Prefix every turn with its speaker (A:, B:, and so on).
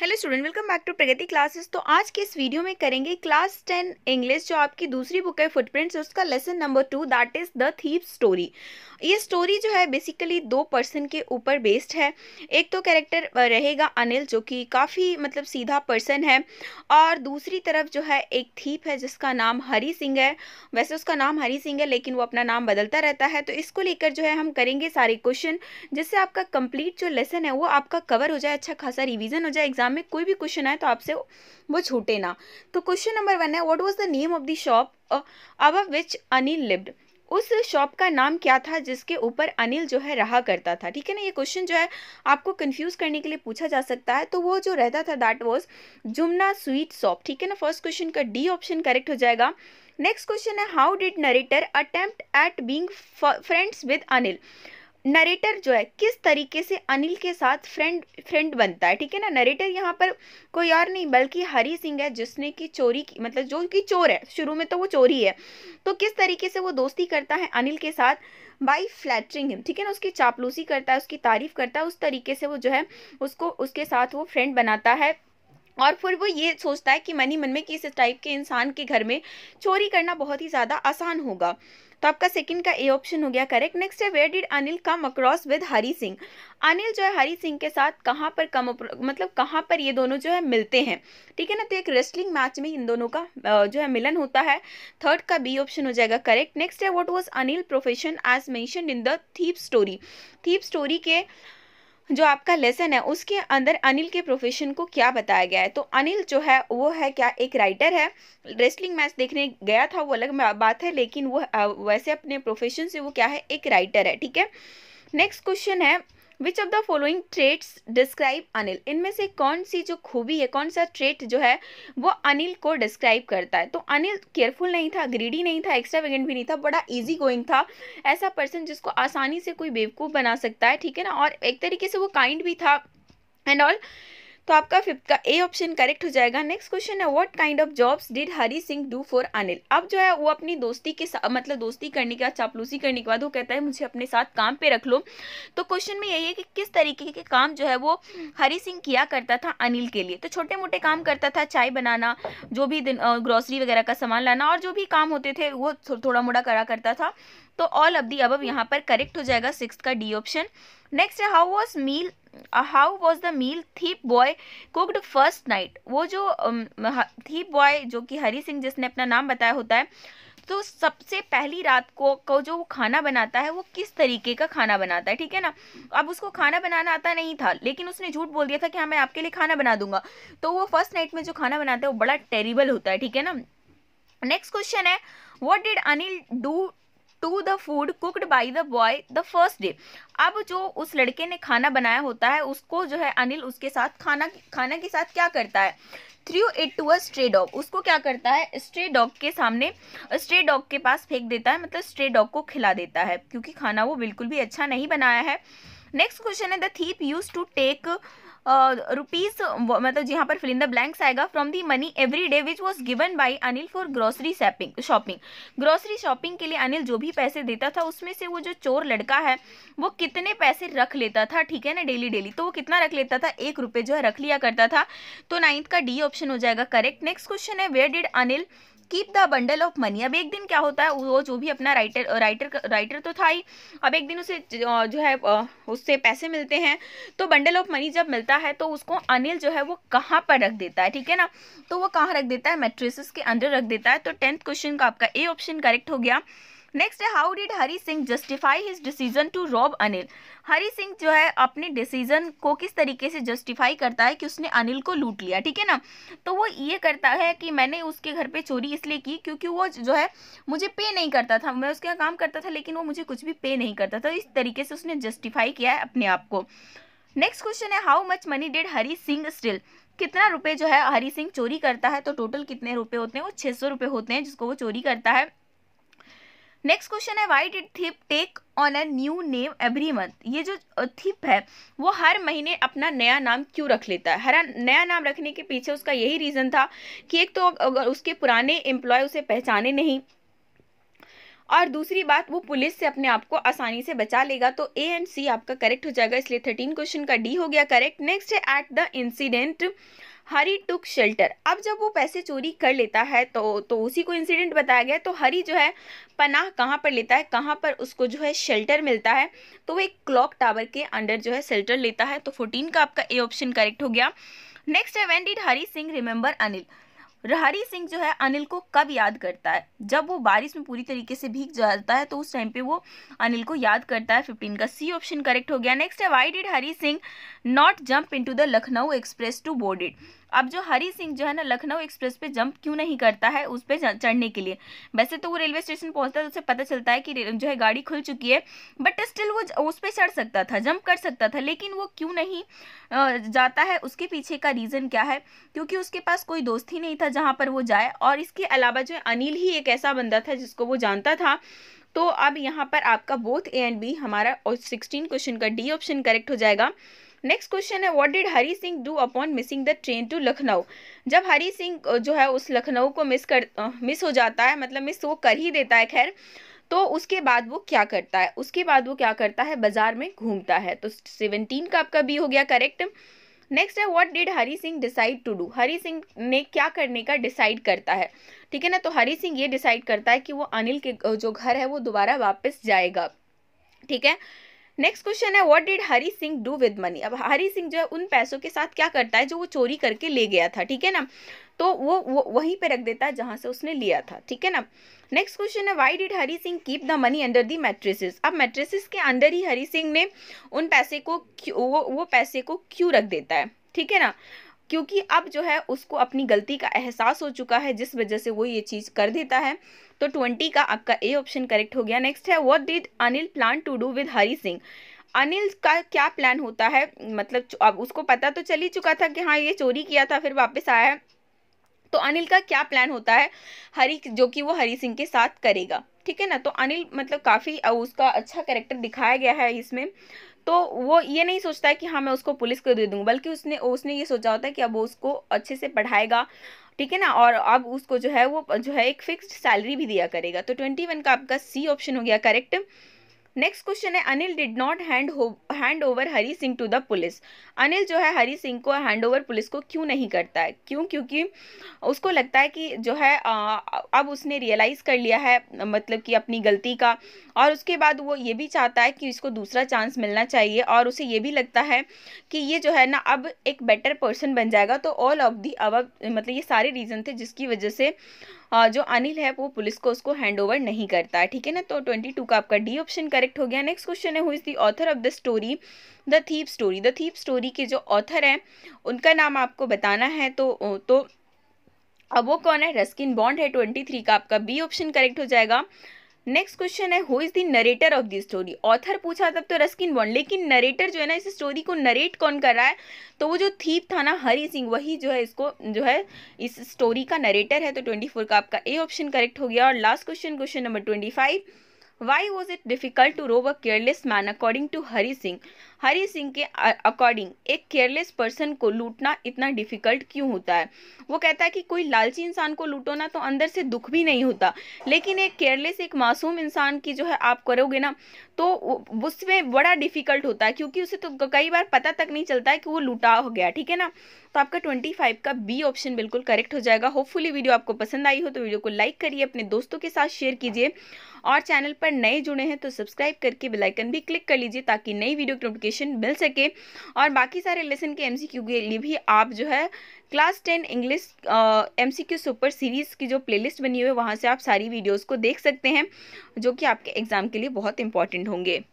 A: hello student welcome back to Pragati classes तो आज के इस वीडियो में करेंगे क्लास टेन इंग्लिश जो आपकी दूसरी बुक है फुटप्रिंट्स उसका lesson number two that is the thief story ये स्टोरी जो है बेसिकली दो पर्सन के ऊपर बेस्ड है एक तो कैरेक्टर रहेगा अनिल जो कि काफ़ी मतलब सीधा पर्सन है और दूसरी तरफ जो है एक थीप है जिसका नाम हरी सिंह है वैसे उसका नाम हरी सिंह है लेकिन वो अपना नाम बदलता रहता है तो इसको लेकर जो है हम करेंगे सारे क्वेश्चन जिससे आपका कंप्लीट जो लेसन है वो आपका कवर हो जाए अच्छा खासा रिविज़न हो जाए एग्जाम एग्जाम में कोई भी क्वेश्चन आए तो आपसे वो छूटे ना तो क्वेश्चन नंबर वन है what was the name of the shop अब विच अनिल लिव्ड उस शॉप का नाम क्या था जिसके ऊपर अनिल जो है रहा करता था ठीक है ना ये क्वेश्चन जो है आपको कंफ्यूज करने के लिए पूछा जा सकता है तो वो जो रहता था that was Jamuna sweet shop ठीक है ना फर्स्ट क्वेश्चन का डी ऑप्शन करेक्ट हो जाएगा नेक्स्ट क्वेश्चन है how did narrator attempt at being friends with Anil narrator जो है किस तरीके से अनिल के साथ फ्रेंड फ्रेंड बनता है ठीक है ना नरेटर यहाँ पर कोई और नहीं बल्कि हरी सिंह है जिसने की चोरी की मतलब जो कि चोर है शुरू में तो वो चोरी है तो किस तरीके से वो दोस्ती करता है अनिल के साथ बाई फ्लैटरिंग हिम ठीक है ना उसकी चापलूसी करता है उसकी तारीफ करता है उस तरीके से वो जो है उसको उसके साथ वो फ्रेंड बनाता है और फिर वो ये सोचता है कि मन ही मन में कि इस टाइप के इंसान के घर में चोरी करना बहुत ही ज़्यादा आसान होगा तो आपका सेकंड का ए ऑप्शन हो गया करेक्ट नेक्स्ट है where did Anil come across with Hari Singh Anil जो है हरी सिंह के साथ कहाँ पर कम मतलब कहाँ पर ये दोनों जो है मिलते हैं ठीक है ना तो एक रेस्लिंग मैच में इन दोनों का जो है मिलन होता है थर्ड का बी ऑप्शन हो जाएगा करेक्ट नेक्स्ट है what was Anil profession as mentioned in the thief story thief story के जो आपका लेसन है उसके अंदर अनिल के प्रोफेशन को क्या बताया गया है तो अनिल जो है वो है क्या एक राइटर है रेसलिंग मैच देखने गया था वो अलग बात है लेकिन वो वैसे अपने प्रोफेशन से वो क्या है एक राइटर है ठीक है नेक्स्ट क्वेश्चन है which of the following traits describe Anil इनमें से कौन सी जो खूबी है कौन सा ट्रेट जो है वो अनिल को डिस्क्राइब करता है तो अनिल केयरफुल नहीं था ग्रीडी नहीं था एक्स्ट्रा वेगेंट भी नहीं था बड़ा ईजी गोइंग था ऐसा पर्सन जिसको आसानी से कोई बेवकूफ़ बना सकता है ठीक है ना और एक तरीके से वो काइंड भी था एंड ऑल तो आपका फिफ्थ का ए ऑप्शन करेक्ट हो जाएगा नेक्स्ट क्वेश्चन है what kind of jobs did Hari Singh do for Anil अब जो है वो अपनी दोस्ती के साथ मतलब दोस्ती करने के बाद चापलूसी करने के बाद वो कहता है मुझे अपने साथ काम पे रख लो तो क्वेश्चन में यही है कि किस तरीके के काम जो है वो हरी सिंह किया करता था अनिल के लिए तो छोटे मोटे काम करता था चाय बनाना जो भी ग्रॉसरी वगैरह का सामान लाना और जो भी काम होते थे वो थोड़ा मोड़ा करा करता था तो ऑल अब दी अब यहाँ पर करेक्ट हो जाएगा सिक्स का डी ऑप्शन नेक्स्ट है how was meal how was the meal thief boy cooked first night वो जो थीप um, बॉय जो कि हरी सिंह जिसने अपना नाम बताया होता है तो सबसे पहली रात को को जो वो खाना बनाता है वो किस तरीके का खाना बनाता है ठीक है ना अब उसको खाना बनाना आता नहीं था लेकिन उसने झूठ बोल दिया था कि हाँ मैं आपके लिए खाना बना दूंगा तो वो फर्स्ट नाइट में जो खाना बनाता है वो बड़ा टेरिबल होता है ठीक है ना नेक्स्ट क्वेश्चन है what did Anil do to the food cooked by the boy the first day अब जो उस लड़के ने खाना बनाया होता है उसको जो है अनिल उसके साथ खाना खाना के साथ क्या करता है threw it to a stray dog उसको क्या करता है स्ट्रे डॉग के सामने स्ट्रे डॉग के पास फेंक देता है मतलब स्ट्रे डॉग को खिला देता है क्योंकि खाना वो बिल्कुल भी अच्छा नहीं बनाया है नेक्स्ट क्वेश्चन है the thief used to take rupees मतलब जहाँ पर फिलिंग द ब्लैंक्स आएगा from the money every day which was given by Anil for grocery shopping shopping grocery shopping के लिए अनिल जो भी पैसे देता था उसमें से वो जो चोर लड़का है वो कितने पैसे रख लेता था ठीक है ना डेली डेली तो वो कितना रख लेता था एक रुपये जो है रख लिया करता था तो नाइन्थ का डी ऑप्शन हो जाएगा करेक्ट नेक्स्ट क्वेश्चन है where did Anil keep the bundle of money अब एक दिन क्या होता है वो जो भी अपना राइटर राइटर राइटर तो था ही अब एक दिन उसे जो है उससे पैसे मिलते हैं तो बंडल ऑफ मनी जब मिलता है तो उसको अनिल जो है वो कहाँ पर रख देता है ठीक है ना तो वो कहाँ रख देता है मेट्रिसेस के अंदर रख देता है तो टेंथ क्वेश्चन का आपका ए ऑप्शन करेक्ट हो गया नेक्स्ट है how did Hari Singh justify his decision to rob Anil Hari Singh जो है अपने डिसीजन को किस तरीके से जस्टिफाई करता है कि उसने अनिल को लूट लिया ठीक है ना तो वो ये करता है कि मैंने उसके घर पे चोरी इसलिए की क्योंकि वो जो है मुझे पे नहीं करता था मैं उसके यहाँ काम करता था लेकिन वो मुझे कुछ भी पे नहीं करता था तो इस तरीके से उसने जस्टिफाई किया है अपने आप को नेक्स्ट क्वेश्चन है how much money did Hari Singh steal कितना रुपए जो है हरी सिंह चोरी करता है तो टोटल कितने रुपए होते हैं वो छः सौ रुपये होते हैं जिसको वो चोरी करता है नेक्स्ट क्वेश्चन है why did thief take on a new name every month ये जो थिप है वो हर महीने अपना नया नाम क्यों रख लेता है हर नया नाम रखने के पीछे उसका यही रीज़न था कि एक तो अगर उसके पुराने एम्प्लॉय उसे पहचाने नहीं और दूसरी बात वो पुलिस से अपने आप को आसानी से बचा लेगा तो ए एंड सी आपका करेक्ट हो जाएगा इसलिए थर्टीन क्वेश्चन का डी हो गया करेक्ट नेक्स्ट है at the incident Hari took shelter अब जब वो पैसे चोरी कर लेता है तो तो उसी को इंसिडेंट बताया गया तो हरी जो है पनाह कहाँ पर लेता है कहाँ पर उसको जो है शेल्टर मिलता है तो वो एक क्लॉक टावर के अंडर जो है शेल्टर लेता है तो फोर्टीन का आपका ए ऑप्शन करेक्ट हो गया नेक्स्ट है when did Hari Singh remember Anil रहरी सिंह जो है अनिल को कब याद करता है जब वो बारिश में पूरी तरीके से भीग जाता है तो उस टाइम पे वो अनिल को याद करता है फिफ्टीन का सी ऑप्शन करेक्ट हो गया नेक्स्ट है why did Hari Singh not jump in the Lucknow express to board it अब जो हरी सिंह जो है ना लखनऊ एक्सप्रेस पे जंप क्यों नहीं करता है उस पर चढ़ने के लिए वैसे तो वो रेलवे स्टेशन पहुंचता है तो उसे पता चलता है कि जो है गाड़ी खुल चुकी है बट स्टिल वो उस पर चढ़ सकता था जंप कर सकता था लेकिन वो क्यों नहीं जाता है उसके पीछे का रीज़न क्या है क्योंकि उसके पास कोई दोस्त ही नहीं था जहाँ पर वो जाए और इसके अलावा जो है अनिल ही एक ऐसा बंदा था जिसको वो जानता था तो अब यहाँ पर आपका बोथ ए एंड बी हमारा और सिक्सटीन क्वेश्चन का डी ऑप्शन करेक्ट हो जाएगा नेक्स्ट क्वेश्चन है what did Hari Singh do upon missing the train to Lucknow जब हरी सिंह जो है उस लखनऊ को मिस कर मिस हो जाता है मतलब मिस तो वो कर ही देता है खैर तो उसके बाद वो क्या करता है उसके बाद वो क्या करता है बाजार में घूमता है तो सेवनटीन का आपका बी हो गया करेक्ट नेक्स्ट है what did Hari Singh decide to do Hari Singh ने क्या करने का डिसाइड करता है ठीक है ना तो हरी सिंह ये डिसाइड करता है कि वो अनिल के जो घर है वो दोबारा वापस जाएगा ठीक है नेक्स्ट क्वेश्चन है what did Hari Singh do with money अब हरी सिंह जो है उन पैसों के साथ क्या करता है जो वो चोरी करके ले गया था ठीक है ना तो वो, वो वहीं पे रख देता है जहाँ से उसने लिया था ठीक है ना नेक्स्ट क्वेश्चन है why did Hari Singh keep the money under the mattresses अब मैट्रेसेस के अंदर ही हरी सिंह ने उन पैसे को वो वो पैसे को क्यों रख देता है ठीक है ना क्योंकि अब जो है उसको अपनी गलती का एहसास हो चुका है जिस वजह से वो ये चीज़ कर देता है तो ट्वेंटी का आपका ए ऑप्शन करेक्ट हो गया नेक्स्ट है what did Anil plan to do with Hari Singh Anil का क्या प्लान होता है मतलब अब उसको पता तो चल ही चुका था कि हाँ ये चोरी किया था फिर वापस आया है तो अनिल का क्या प्लान होता है हरी जो कि वो हरी सिंह के साथ करेगा ठीक है ना तो अनिल मतलब काफ़ी उसका अच्छा कैरेक्टर दिखाया गया है इसमें तो वो ये नहीं सोचता है कि हाँ मैं उसको पुलिस को दे दूंगा बल्कि उसने उसने ये सोचा होता है कि अब वो उसको अच्छे से पढ़ाएगा ठीक है ना और अब उसको जो है वो जो है एक फिक्स्ड सैलरी भी दिया करेगा तो ट्वेंटी वन का आपका सी ऑप्शन हो गया करेक्ट नेक्स्ट क्वेश्चन है Anil did not hand hand over Hari Singh to the police Anil जो है हरी सिंह को हैंड ओवर पुलिस को क्यों नहीं करता है क्यों क्योंकि उसको लगता है कि जो है आ, अब उसने रियलाइज़ कर लिया है मतलब कि अपनी गलती का और उसके बाद वो ये भी चाहता है कि इसको दूसरा चांस मिलना चाहिए और उसे ये भी लगता है कि ये जो है ना अब एक बेटर पर्सन बन जाएगा तो ऑल ऑफ दी अब मतलब ये सारे रीज़न थे जिसकी वजह से जो अनिल है वो पुलिस को उसको हैंड ओवर नहीं करता है ठीक है ना तो ट्वेंटी टू का आपका डी ऑप्शन करेक्ट करेक्ट हो गया नेक्स्ट क्वेश्चन है who is the author of the story the thief story the thief story के जो ऑथर हैं उनका नाम आपको बताना है तो तो अब वो कौन है रस्किन बॉन्ड है ट्वेंटी थ्री का आपका बी ऑप्शन करेक्ट हो जाएगा नेक्स्ट क्वेश्चन है who is the narrator of the story author पूछा तब तो रस्किन बॉन्ड लेकिन नरेटर जो है ना इस स्टोरी को नरेट कौन कर रहा है तो वो जो थीप था ना हरी सिंह वही जो है इसको जो है इस स्टोरी का नरेटर है तो ट्वेंटी फोर का आपका ए ऑप्शन करेक्ट हो गया और last question question number twenty five why was it difficult to rob a careless man according to Hari Singh Hari Singh के अकॉर्डिंग एक केयरलेस पर्सन को लूटना इतना डिफिकल्ट क्यों होता है वो कहता है कि कोई लालची इंसान को लूटो ना तो अंदर से दुख भी नहीं होता लेकिन एक केयरलेस एक मासूम इंसान की जो है आप करोगे ना तो उसमें बड़ा डिफिकल्ट होता है क्योंकि उसे तो कई बार पता तक नहीं चलता है कि वो लूटा हो गया ठीक है ना तो आपका ट्वेंटी फाइव का बी ऑप्शन बिल्कुल करेक्ट हो जाएगा होपफुली वीडियो आपको पसंद आई हो तो वीडियो को लाइक करिए अपने दोस्तों के साथ शेयर कीजिए और चैनल पर पर नए जुड़े हैं तो सब्सक्राइब करके बेलाइकन भी क्लिक कर लीजिए ताकि नई वीडियो की नोटिफिकेशन मिल सके और बाकी सारे लेसन के एम के लिए भी आप जो है class ten English M super series की जो प्लेलिस्ट बनी हुई है वहाँ से आप सारी वीडियोज़ को देख सकते हैं जो कि आपके एग्ज़ाम के लिए बहुत इंपॉर्टेंट होंगे